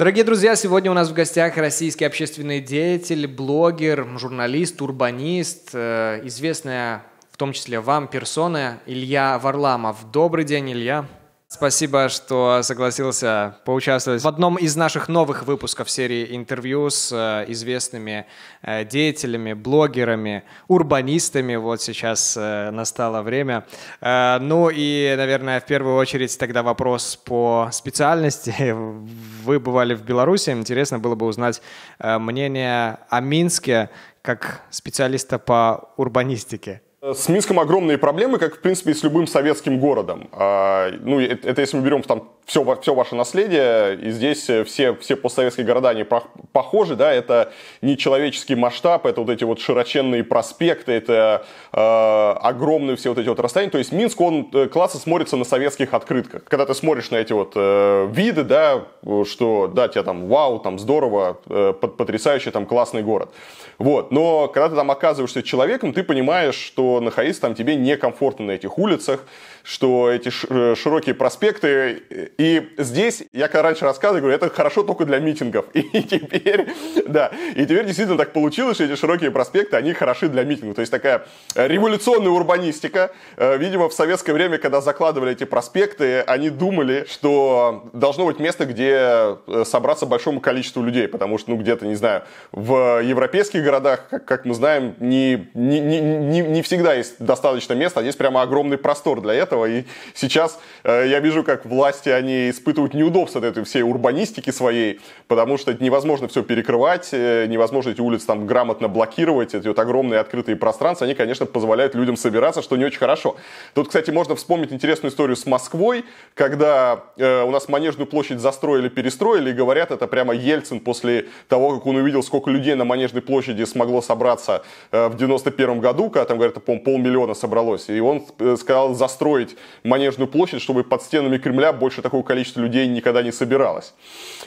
Дорогие друзья, сегодня у нас в гостях российский общественный деятель, блогер, журналист, урбанист, э, известная в том числе вам персона Илья Варламов. Добрый день, Илья. Спасибо, что согласился поучаствовать в одном из наших новых выпусков серии интервью с э, известными э, деятелями, блогерами, урбанистами. Вот сейчас э, настало время. Ну и, наверное, в первую очередь тогда вопрос по специальности. Вы бывали в Беларуси. Интересно было бы узнать мнение о Минске как специалиста по урбанистике. С Минском огромные проблемы, как, в принципе, и с любым советским городом. А, ну, это, если мы берем там все, все ваше наследие, и здесь э, все, все постсоветские города, они похожи, да, это нечеловеческий масштаб, это вот эти вот широченные проспекты, это э, огромные все вот эти вот расстояния. То есть Минск, он э, классно смотрится на советских открытках. Когда ты смотришь на эти вот э, виды, да, что, да, тебя там вау, там здорово, э, потрясающе, там классный город. Вот, но когда ты там оказываешься человеком, ты понимаешь, что находиться там тебе некомфортно на этих улицах, что эти э, широкие проспекты. И здесь, я когда раньше рассказывал, говорю, это хорошо только для митингов. И теперь, да, и теперь действительно так получилось, что эти широкие проспекты, они хороши для митингов. То есть такая революционная урбанистика. Э, видимо, в советское время, когда закладывали эти проспекты, они думали, что должно быть место, где э, собраться большому количеству людей, потому что, ну, где-то, не знаю, в европейских городах, как, мы знаем, не, не, не, не всегда есть достаточно места, а здесь прямо огромный простор для этого этого. И сейчас э, я вижу, как власти, они испытывают неудобство от этой всей урбанистики своей, потому что невозможно все перекрывать, э, невозможно эти улицы там грамотно блокировать, эти вот огромные открытые пространства, они, конечно, позволяют людям собираться, что не очень хорошо. Тут, кстати, можно вспомнить интересную историю с Москвой, когда э, у нас Манежную площадь застроили, перестроили, и говорят, это прямо Ельцин после того, как он увидел, сколько людей на Манежной площади смогло собраться э, в 91 году, когда там, говорят, по-моему, полмиллиона собралось, и он э, сказал, застроили перестроить Манежную площадь, чтобы под стенами Кремля больше такого количества людей никогда не собиралось.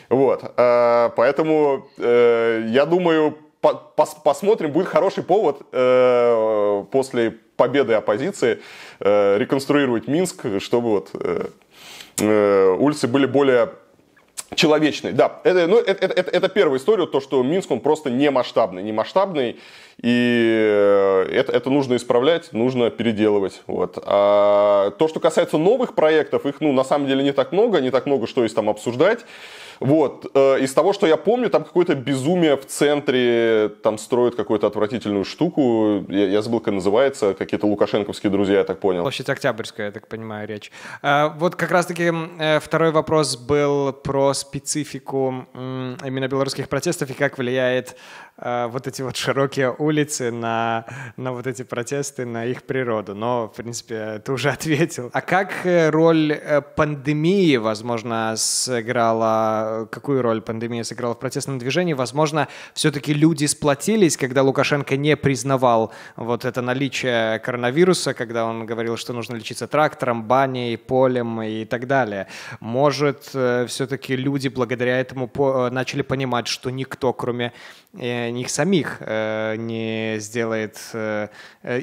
Вот. Э, поэтому э, я думаю, посмотрим, будет хороший повод э, после победы оппозиции реконструировать Минск, чтобы вот улицы были более человечный, да. Это, ну, это, это, это первая история, то, что Минск, он просто не масштабный, не масштабный, и э, это, это нужно исправлять, нужно переделывать. Вот. А то, что касается новых проектов, их, ну, на самом деле не так много, не так много, что есть там обсуждать. Вот. Э, из того, что я помню, там какое-то безумие в центре, там строят какую-то отвратительную штуку, я, я забыл, как называется, какие-то лукашенковские друзья, я так понял. Площадь Октябрьская, я так понимаю, речь. А, вот как раз-таки э, второй вопрос был про специфику именно белорусских протестов и как влияет Э, вот эти вот широкие улицы, на, на вот эти протесты, на их природу. Но, в принципе, ты уже ответил. А как э, роль э, пандемии, возможно, сыграла, какую роль пандемия сыграла в протестном движении? Возможно, все-таки люди сплотились, когда Лукашенко не признавал вот это наличие коронавируса, когда он говорил, что нужно лечиться трактором, баней, полем и так далее. Может, все-таки люди благодаря этому начали понимать, что никто, кроме них самих э, не сделает э,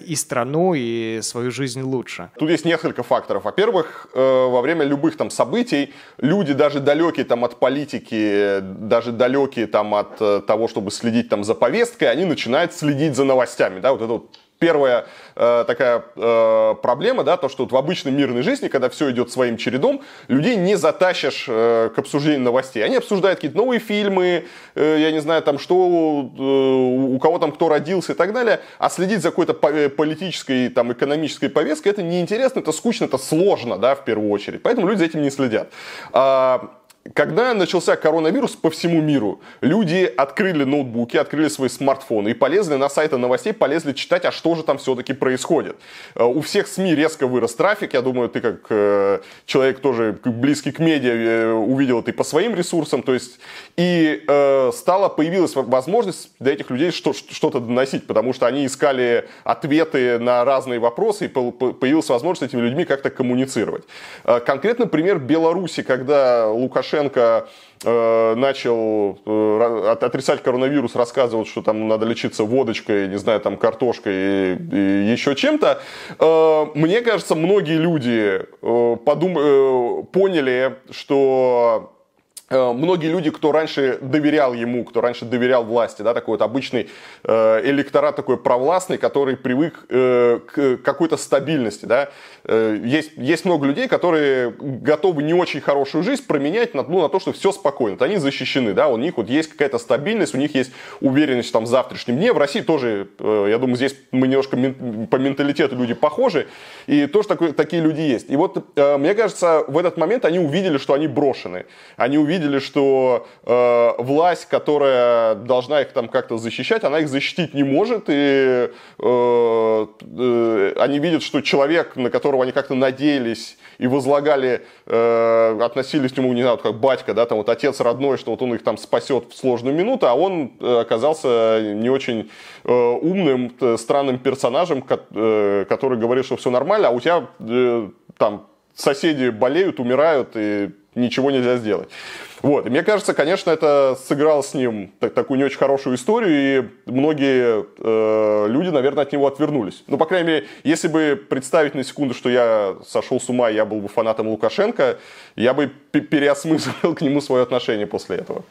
и страну, и свою жизнь лучше. Тут есть несколько факторов. Во-первых, э, во время любых там событий люди даже далекие там от политики, даже далекие там от э, того, чтобы следить там за повесткой, они начинают следить за новостями, да, вот это вот первая э, такая э, проблема, да, то, что вот в обычной мирной жизни, когда все идет своим чередом, людей не затащишь э, к обсуждению новостей. Они обсуждают какие-то новые фильмы, э, я не знаю, там что, э, у кого там кто родился и так далее. А следить за какой-то э, политической, там, экономической повесткой, это неинтересно, это скучно, это сложно, да, в первую очередь. Поэтому люди за этим не следят. А, когда начался коронавирус по всему миру, люди открыли ноутбуки, открыли свои смартфоны и полезли на сайты новостей, полезли читать, а что же там все-таки происходит. Э, у всех СМИ резко вырос трафик, я думаю, ты как э, человек тоже близкий к медиа э, увидел это и по своим ресурсам, то есть и э, стала, появилась возможность для этих людей что, что-то доносить, потому что они искали ответы на разные вопросы, и появилась возможность с этими людьми как-то коммуницировать. Э, конкретно пример Беларуси, когда Лукашенко Порошенко э, начал э, отрицать коронавирус, рассказывать, что там надо лечиться водочкой, не знаю, там картошкой и, и еще чем-то, э, мне кажется, многие люди подум... поняли, что Э, многие люди, кто раньше доверял ему, кто раньше доверял власти, да, такой вот обычный э, электорат такой провластный, который привык э, к какой-то стабильности, да. Э, есть, есть много людей, которые готовы не очень хорошую жизнь променять на, ну, на то, что все спокойно, вот они защищены, да, у них вот есть какая-то стабильность, у них есть уверенность там в завтрашнем дне. В России тоже, э, я думаю, здесь мы немножко мен, по менталитету люди похожи, и тоже такой, такие люди есть. И вот, э, мне кажется, в этот момент они увидели, что они брошены, они увидели, видели, что э, власть, которая должна их там как-то защищать, она их защитить не может, и э, э, они видят, что человек, на которого они как-то надеялись и возлагали, э, относились к нему, не знаю, вот как батька, да, там вот отец родной, что вот он их там спасет в сложную минуту, а он э, оказался не очень э, умным, э, странным персонажем, э, который говорит, что все нормально, а у тебя э, там соседи болеют, умирают, и ничего нельзя сделать. Вот. И мне кажется, конечно, это сыграло с ним так, такую не очень хорошую историю, и многие э, люди, наверное, от него отвернулись. Ну, по крайней мере, если бы представить на секунду, что я сошел с ума, я был бы фанатом Лукашенко, я бы переосмыслил к нему свое отношение после этого.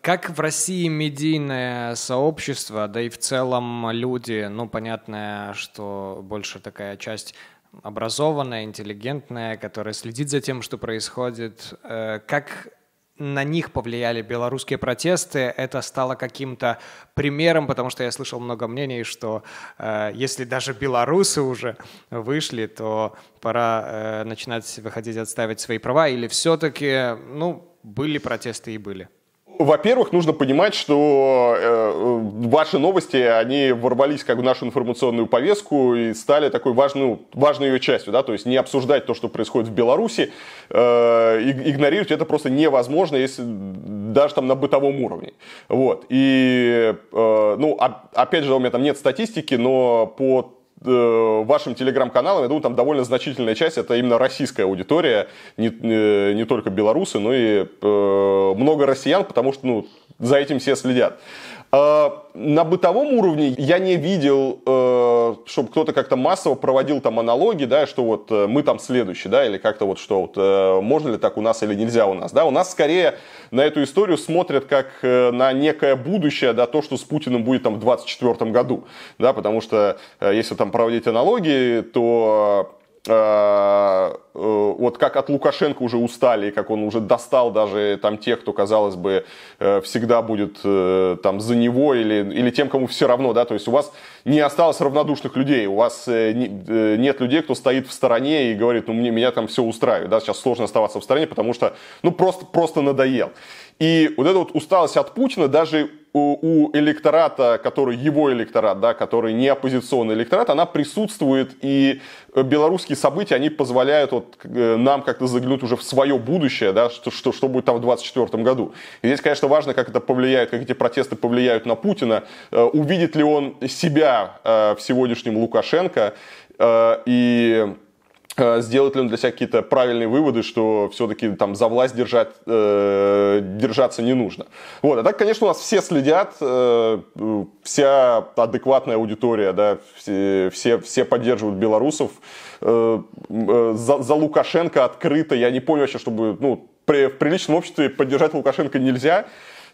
Как в России медийное сообщество, да и в целом люди, ну, понятно, что больше такая часть образованная, интеллигентная, которая следит за тем, что происходит. Э, как на них повлияли белорусские протесты, это стало каким-то примером, потому что я слышал много мнений, что э, если даже белорусы уже вышли, то пора э, начинать выходить отставить свои права, или все-таки, ну, были протесты и были во-первых, нужно понимать, что э, э, ваши новости, они ворвались как в нашу информационную повестку и стали такой важную, важной ее частью, да, то есть не обсуждать то, что происходит в Беларуси, э, игнорировать это просто невозможно, если даже там на бытовом уровне, вот, и, э, ну, а, опять же, у меня там нет статистики, но по Э, вашим телеграм-каналам, я думаю, там довольно значительная часть это именно российская аудитория, не, не, э, не только белорусы, но и э, много россиян, потому что ну, за этим все следят. А, на бытовом уровне я не видел, э, чтобы кто-то как-то массово проводил там аналогии, да, что вот э, мы там следующие, да, или как-то вот что вот э, можно ли так у нас или нельзя у нас, да. У нас скорее на эту историю смотрят как на некое будущее, да, то, что с Путиным будет там в 24 году, да, потому что если там проводить аналогии, то Э, вот как от Лукашенко уже устали, и как он уже достал даже э, там тех, кто, казалось бы, э, всегда будет там за него или, или тем, кому все равно, да, то есть у вас не осталось равнодушных людей, у вас нет людей, кто стоит в стороне и говорит, ну, мне, меня там все устраивает, да, сейчас сложно оставаться в стороне, потому что, ну, просто, просто надоел. И вот эта вот усталость от Путина даже у, у электората, который его электорат, да, который не оппозиционный электорат, она присутствует, и белорусские события, они позволяют вот Э, нам как-то заглянуть уже в свое будущее, да, что, что, что будет там в 2024 году. И здесь, конечно, важно, как это повлияет, как эти протесты повлияют на Путина, э, увидит ли он себя э, в сегодняшнем Лукашенко и Э, сделает ли он для себя какие-то правильные выводы, что все-таки там за власть держать, э, держаться не нужно. Вот, а так, конечно, у нас все следят, э, вся адекватная аудитория, да, все, все, все поддерживают белорусов. Э, э, за, за Лукашенко открыто, я не помню вообще, чтобы, ну, при, в приличном обществе поддержать Лукашенко нельзя,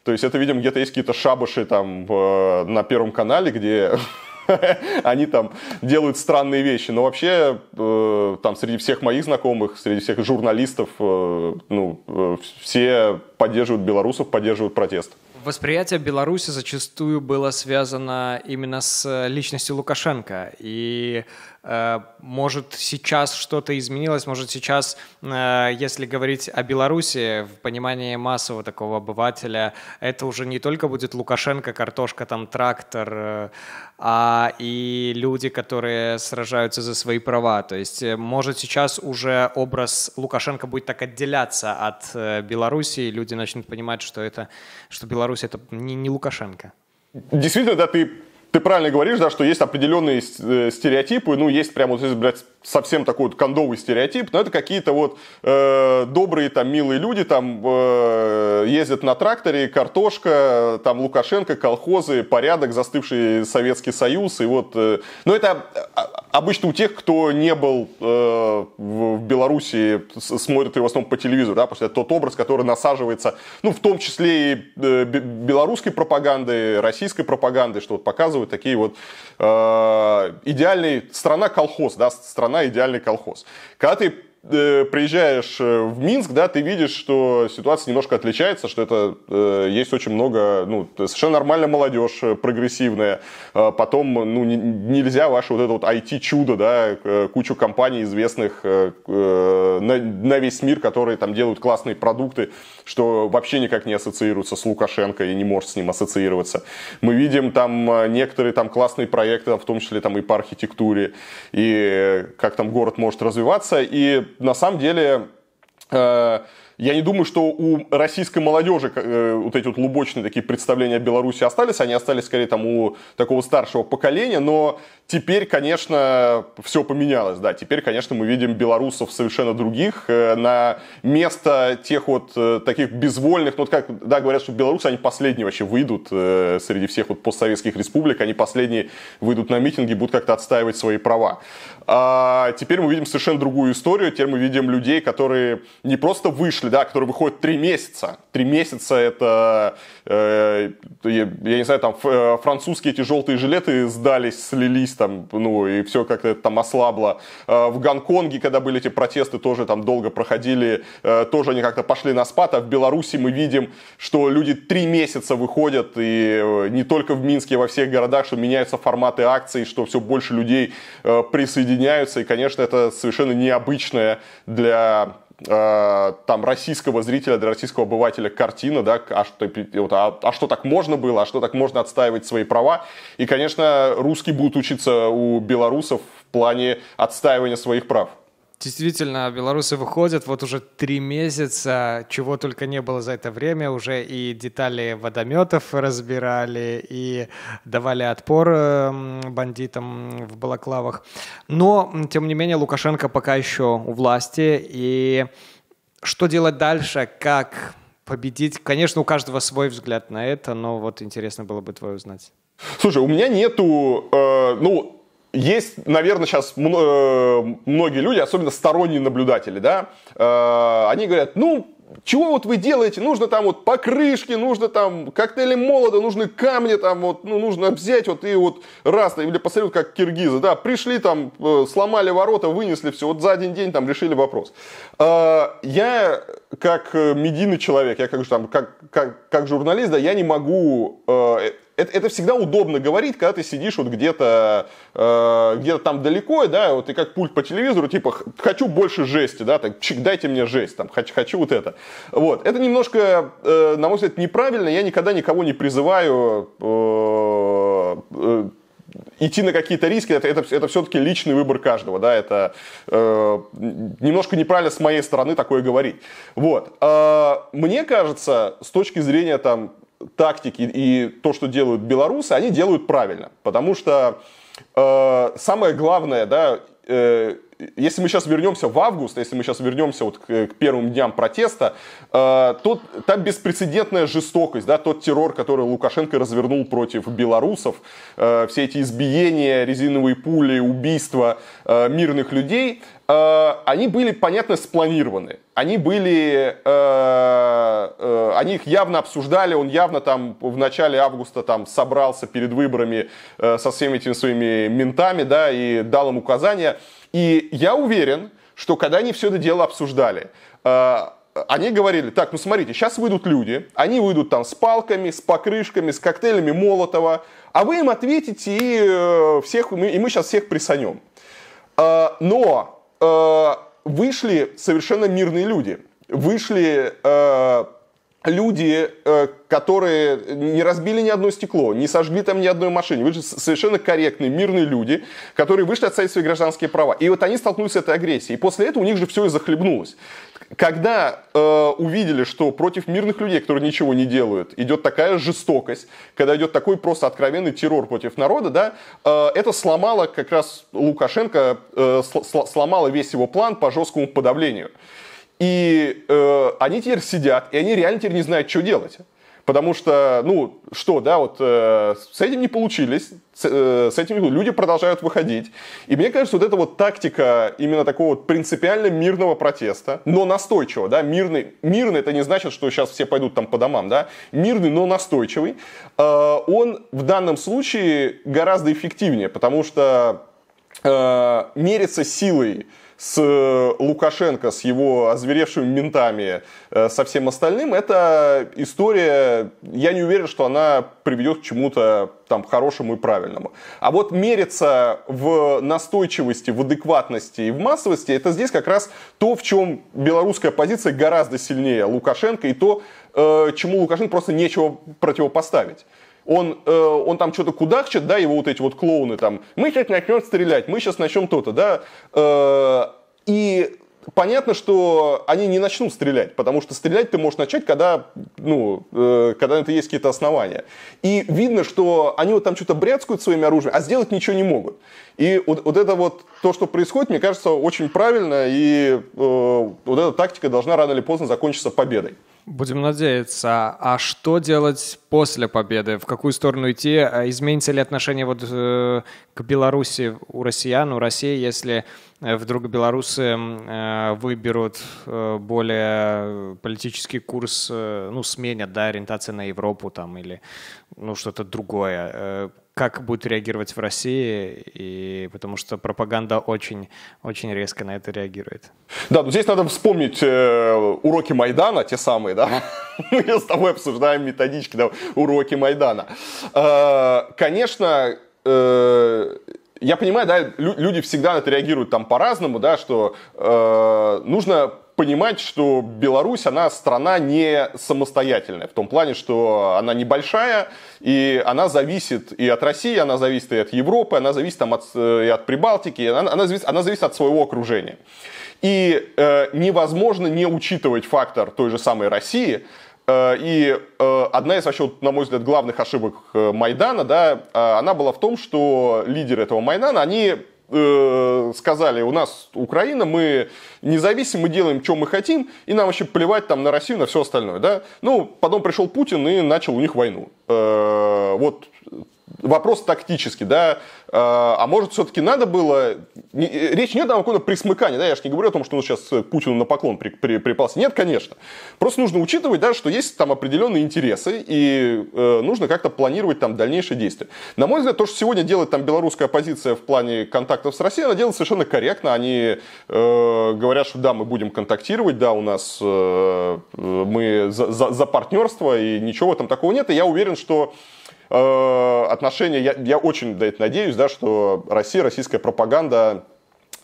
то есть это, видимо, где-то есть какие-то шабаши там э, на Первом канале, где они там делают странные вещи. Но вообще, э, там, среди всех моих знакомых, среди всех журналистов, э, ну, э, все поддерживают белорусов, поддерживают протест. Восприятие Беларуси зачастую было связано именно с личностью Лукашенко. И Э, может, сейчас что-то изменилось? Может, сейчас, э, если говорить о Беларуси, в понимании массового такого обывателя, это уже не только будет Лукашенко, картошка, там, трактор, э, а и люди, которые сражаются за свои права. То есть, может, сейчас уже образ Лукашенко будет так отделяться от Беларуси, и люди начнут понимать, что, это, что Беларусь — это не, не Лукашенко. Действительно, да, ты ты правильно говоришь, да, что есть определенные э, стереотипы, ну, есть прямо вот, если брать совсем такой вот кондовый стереотип, но это какие-то вот э, добрые там милые люди там э, ездят на тракторе, картошка, там Лукашенко, колхозы, порядок, застывший Советский Союз, и вот, э, но ну, это а, обычно у тех, кто не был э, в Беларуси, смотрит его в основном по телевизору, да, потому что это тот образ, который насаживается, ну, в том числе и э, белорусской пропаганды, российской пропаганды, что вот показывают вот такие вот э, идеальный страна колхоз, да, страна идеальный колхоз. Когда ты Э, приезжаешь э, в Минск, да, ты видишь, что ситуация немножко отличается, что это э, есть очень много, ну, совершенно нормально молодежь э, прогрессивная. Э, потом, ну, не, нельзя ваше вот это вот IT-чудо, да, кучу компаний известных э, на, на весь мир, которые там делают классные продукты, что вообще никак не ассоциируется с Лукашенко и не может с ним ассоциироваться. Мы видим там некоторые там классные проекты, в том числе там и по архитектуре, и как там город может развиваться. И на самом деле э, я не думаю, что у российской молодежи э, вот эти вот лубочные такие представления о Беларуси остались. Они остались скорее там у такого старшего поколения. Но теперь, конечно, все поменялось. Да, теперь, конечно, мы видим белорусов совершенно других. Э, на место тех вот э, таких безвольных, ну вот как, да, говорят, что белорусы, они последние вообще выйдут среди всех вот постсоветских республик. Они последние выйдут на митинги, будут как-то отстаивать свои права. А теперь мы видим совершенно другую историю. Теперь мы видим людей, которые не просто вышли пошли, да, который выходит три месяца. Три месяца это, э, я, я не знаю, там э, французские эти желтые жилеты сдались, слились там, ну, и все как-то там ослабло. Э, в Гонконге, когда были эти протесты, тоже там долго проходили, э, тоже они как-то пошли на спад, а в Беларуси мы видим, что люди три месяца выходят, и э, не только в Минске, а во всех городах, что меняются форматы акций, что все больше людей э, присоединяются, и, конечно, это совершенно необычное для Э, там российского зрителя, для российского обывателя картина, да, а что, вот, а, а что так можно было, а что так можно отстаивать свои права. И, конечно, русские будут учиться у белорусов в плане отстаивания своих прав. Действительно, белорусы выходят, вот уже три месяца, чего только не было за это время, уже и детали водометов разбирали, и давали отпор эм, бандитам в балаклавах. Но, тем не менее, Лукашенко пока еще у власти, и что делать дальше, как победить? Конечно, у каждого свой взгляд на это, но вот интересно было бы твой узнать. Слушай, у меня нету, э, ну, есть, наверное, сейчас э, многие люди, особенно сторонние наблюдатели, да, э, они говорят, ну, чего вот вы делаете? Нужно там вот покрышки, нужно там коктейли молода, нужны камни там вот, ну, нужно взять вот и вот раз, или посмотрю, как киргизы, да, пришли там, э, сломали ворота, вынесли все, вот за один день там решили вопрос. Я как медийный человек, я как, там, как, как, как журналист, да, я не могу это, это всегда удобно говорить, когда ты сидишь вот где-то э, где там далеко, да, вот и как пульт по телевизору, типа, хочу больше жести, да, так, чик, дайте мне жесть, там, хочу, хочу вот это. Вот, это немножко, э, на мой взгляд, неправильно, я никогда никого не призываю э, э, идти на какие-то риски, это, это, это все-таки личный выбор каждого, да, это э, немножко неправильно с моей стороны такое говорить. Вот. Э, мне кажется, с точки зрения там тактики и то, что делают белорусы, они делают правильно. Потому что э, самое главное, да, э, если мы сейчас вернемся в август, если мы сейчас вернемся вот к, к первым дням протеста, э, то там беспрецедентная жестокость, да, тот террор, который Лукашенко развернул против белорусов, э, все эти избиения, резиновые пули, убийства э, мирных людей, э, они были, понятно, спланированы. Они были, э, э, они их явно обсуждали, он явно там в начале августа там собрался перед выборами э, со всеми этими своими ментами, да, и дал им указания. И я уверен, что когда они все это дело обсуждали, э, они говорили, так, ну смотрите, сейчас выйдут люди, они выйдут там с палками, с покрышками, с коктейлями Молотова, а вы им ответите, и, э, всех, и мы сейчас всех присанем. Э, но вышли совершенно мирные люди. Вышли люди, э, которые не разбили ни одно стекло, не сожгли там ни одной машины. Вы же совершенно корректные, мирные люди, которые вышли отстоять свои гражданские права. И вот они столкнулись с этой агрессией. И после этого у них же все и захлебнулось. Когда э, увидели, что против мирных людей, которые ничего не делают, идет такая жестокость, когда идет такой просто откровенный террор против народа, да, э, это сломало как раз Лукашенко, э, сломало весь его план по жесткому подавлению. И э, они теперь сидят, и они реально теперь не знают, что делать. Потому что, ну, что, да, вот э, с этим не получились, с, э, с этим люди продолжают выходить. И мне кажется, вот эта вот тактика именно такого вот принципиально мирного протеста, но настойчивого, да, мирный, мирный это не значит, что сейчас все пойдут там по домам, да, мирный, но настойчивый, э, он в данном случае гораздо эффективнее, потому что э, мерится силой с э, Лукашенко, с его озверевшими ментами, э, со всем остальным, это история, я не уверен, что она приведет к чему-то там хорошему и правильному. А вот мериться в настойчивости, в адекватности и в массовости, это здесь как раз то, в чем белорусская позиция гораздо сильнее Лукашенко и то, э, чему Лукашенко просто нечего противопоставить он, э, он там что-то кудахчет, да, его вот эти вот клоуны там, мы сейчас начнем стрелять, мы сейчас начнем то-то, да, э, и понятно, что они не начнут стрелять, потому что стрелять ты можешь начать, когда, ну, э, когда это есть какие-то основания. И видно, что они вот там что-то бряцкают своими оружием, а сделать ничего не могут. И вот, вот это вот то, что происходит, мне кажется, очень правильно, и э, вот эта тактика должна рано или поздно закончиться победой. Будем надеяться. А что делать после победы? В какую сторону идти? А изменится ли отношение вот э, к Беларуси у россиян, у России, если э, вдруг белорусы э, выберут более политический курс, ну, сменят, да, ориентация на Европу там или, ну, что-то другое? как будет реагировать в России, и потому что пропаганда очень, очень резко на это реагирует. Да, но ну, здесь надо вспомнить э, уроки Майдана, те самые, да? Мы с тобой обсуждаем методички, да, уроки Майдана. Э, конечно, э, я понимаю, да, люди всегда на это реагируют там по-разному, да, что э, нужно понимать, что Беларусь, она страна не самостоятельная, в том плане, что она небольшая, и она зависит и от России, она зависит и от Европы, она зависит там, от, э, и от Прибалтики, она, она, зависит, она зависит от своего окружения. И э, невозможно не учитывать фактор той же самой России, э, и э, одна из вообще, на мой взгляд, главных ошибок Майдана, да, она была в том, что лидеры этого Майдана, они Э, сказали, у нас Украина, мы независимы, мы делаем, что мы хотим, и нам вообще плевать там на Россию, на все остальное, да. Ну, потом пришел Путин и начал у них войну. Э, вот вопрос тактический, да, э, а может, все-таки надо было... Э, речь нет о каком-то присмыкании, да, я же не говорю о том, что он сейчас э, Путину на поклон при, при, припался. Нет, конечно. Просто нужно учитывать, да, что есть там определенные интересы, и э, нужно как-то планировать там дальнейшие действия. На мой взгляд, то, что сегодня делает там белорусская оппозиция в плане контактов с Россией, она делает совершенно корректно. Они э, говорят, что да, мы будем контактировать, да, у нас э, мы за, за, за партнерство, и ничего там такого нет. И я уверен, что Э, отношения, я, я очень да, это надеюсь, да, что Россия, российская пропаганда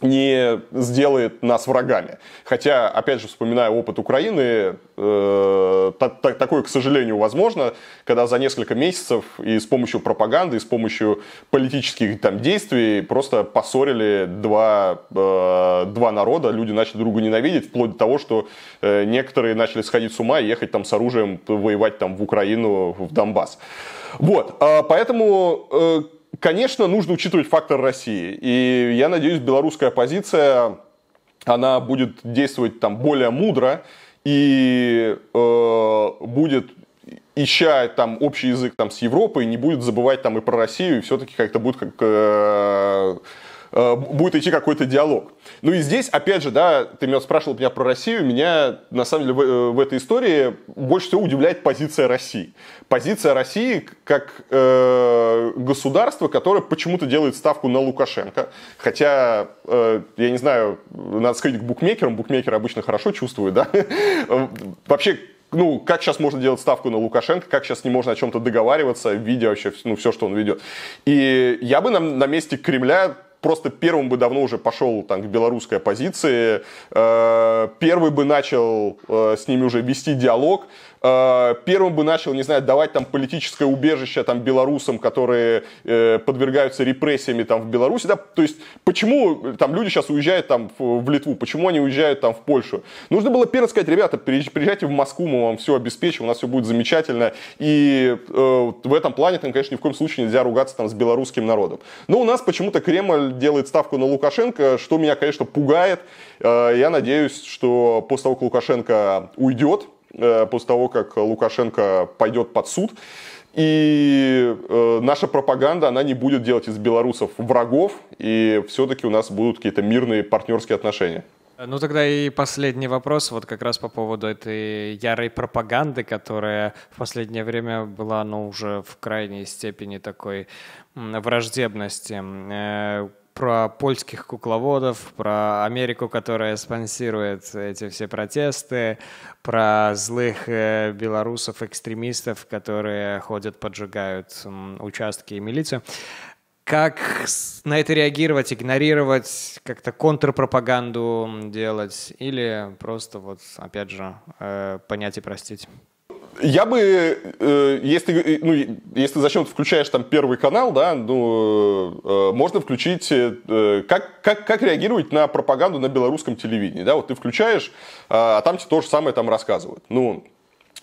не сделает нас врагами. Хотя, опять же, вспоминая опыт Украины, э, та, та, такое, к сожалению, возможно, когда за несколько месяцев и с помощью пропаганды, и с помощью политических там, действий просто поссорили два, э, два народа, люди начали друга ненавидеть, вплоть до того, что э, некоторые начали сходить с ума и ехать там с оружием воевать там, в Украину, в Донбасс. Вот, а, поэтому, э, конечно, нужно учитывать фактор России. И я надеюсь, белорусская оппозиция, она будет действовать там более мудро и э, будет ища там общий язык там с Европой, не будет забывать там и про Россию, и все-таки как-то будет как э, Э, будет идти какой-то диалог. Ну и здесь, опять же, да, ты меня спрашивал меня про Россию, меня, на самом деле, в, э, в этой истории больше всего удивляет позиция России. Позиция России как э, государство, которое почему-то делает ставку на Лукашенко. Хотя, э, я не знаю, надо сходить к букмекерам, букмекеры обычно хорошо чувствуют, да. Вообще, ну, как сейчас можно делать ставку на Лукашенко, как сейчас не можно о чем-то договариваться, видя вообще ну, все, что он ведет. И я бы на, на месте Кремля просто первым бы давно уже пошел там, к белорусской оппозиции, э, первый бы начал э, с ними уже вести диалог, Э, первым бы начал, не знаю, давать там политическое убежище там белорусам, которые э, подвергаются репрессиями там в Беларуси, да, то есть почему там люди сейчас уезжают там в, в Литву, почему они уезжают там в Польшу? Нужно было первым сказать, ребята, приезжайте в Москву, мы вам все обеспечим, у нас все будет замечательно, и э, в этом плане там, конечно, ни в коем случае нельзя ругаться там с белорусским народом. Но у нас почему-то Кремль делает ставку на Лукашенко, что меня, конечно, пугает. Э, я надеюсь, что после того, как Лукашенко уйдет, Э, после того, как Лукашенко пойдет под суд. И э, наша пропаганда, она не будет делать из белорусов врагов, и все-таки у нас будут какие-то мирные партнерские отношения. Ну тогда и последний вопрос, вот как раз по поводу этой ярой пропаганды, которая в последнее время была, ну, уже в крайней степени такой враждебности э, про польских кукловодов, про Америку, которая спонсирует эти все протесты, про злых э, белорусов-экстремистов, которые ходят, поджигают участки и милицию. Как на это реагировать, игнорировать, как-то контрпропаганду делать или просто вот, опять же, э, понять и простить? я бы, э, если, э, ну, если зачем-то включаешь там первый канал, да, ну, э, можно включить, э, как, как, как реагировать на пропаганду на белорусском телевидении, да, вот ты включаешь, э, а там тебе то же самое там рассказывают, ну,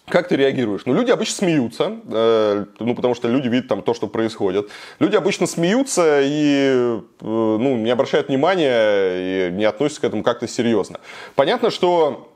как ты реагируешь? Ну, люди обычно смеются, э, ну, потому что люди видят там то, что происходит. Люди обычно смеются и, э, ну, не обращают внимания и не относятся к этому как-то серьезно. Понятно, что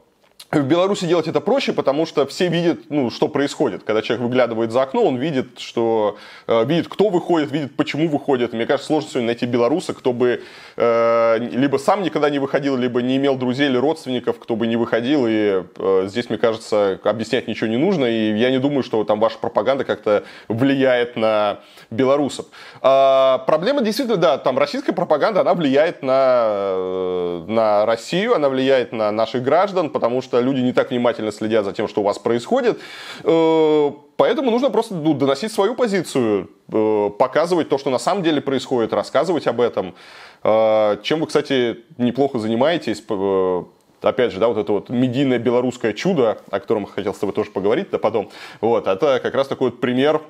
в Беларуси делать это проще, потому что все видят, ну, что происходит. Когда человек выглядывает за окно, он видит, что э, видит, кто выходит, видит, почему выходит. Мне кажется, сложно сегодня найти белоруса, кто бы э, либо сам никогда не выходил, либо не имел друзей или родственников, кто бы не выходил. И э, здесь, мне кажется, объяснять ничего не нужно. И я не думаю, что там ваша пропаганда как-то влияет на белорусов. Э, проблема действительно, да, там российская пропаганда, она влияет на, э, на Россию, она влияет на наших граждан, потому что люди не так внимательно следят за тем, что у вас происходит. Э, поэтому нужно просто ну, доносить свою позицию, э, показывать то, что на самом деле происходит, рассказывать об этом. Э, чем вы, кстати, неплохо занимаетесь, опять же, да, вот это вот медийное белорусское чудо, о котором хотел с тобой тоже поговорить, да потом, вот, это как раз такой вот пример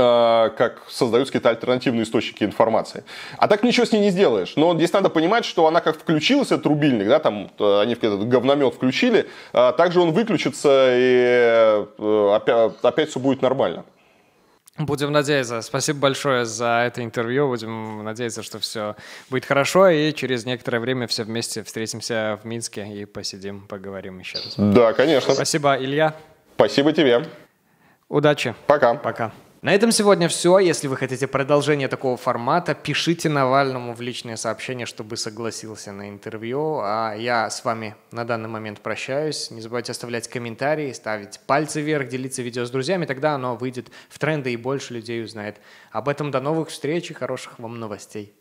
Э, как создаются какие-то альтернативные источники информации. А так ничего с ней не сделаешь. Но здесь надо понимать, что она как включилась, этот рубильник, да, там э, они этот говномет включили, а также он выключится, и э, опять, опять все будет нормально. Будем надеяться. Спасибо большое за это интервью. Будем надеяться, что все будет хорошо, и через некоторое время все вместе встретимся в Минске и посидим, поговорим еще раз. Да, конечно. Спасибо, Илья. Спасибо тебе. Удачи. Пока. Пока. На этом сегодня все. Если вы хотите продолжение такого формата, пишите Навальному в личное сообщение, чтобы согласился на интервью. А я с вами на данный момент прощаюсь. Не забывайте оставлять комментарии, ставить пальцы вверх, делиться видео с друзьями. Тогда оно выйдет в тренды и больше людей узнает. Об этом до новых встреч и хороших вам новостей.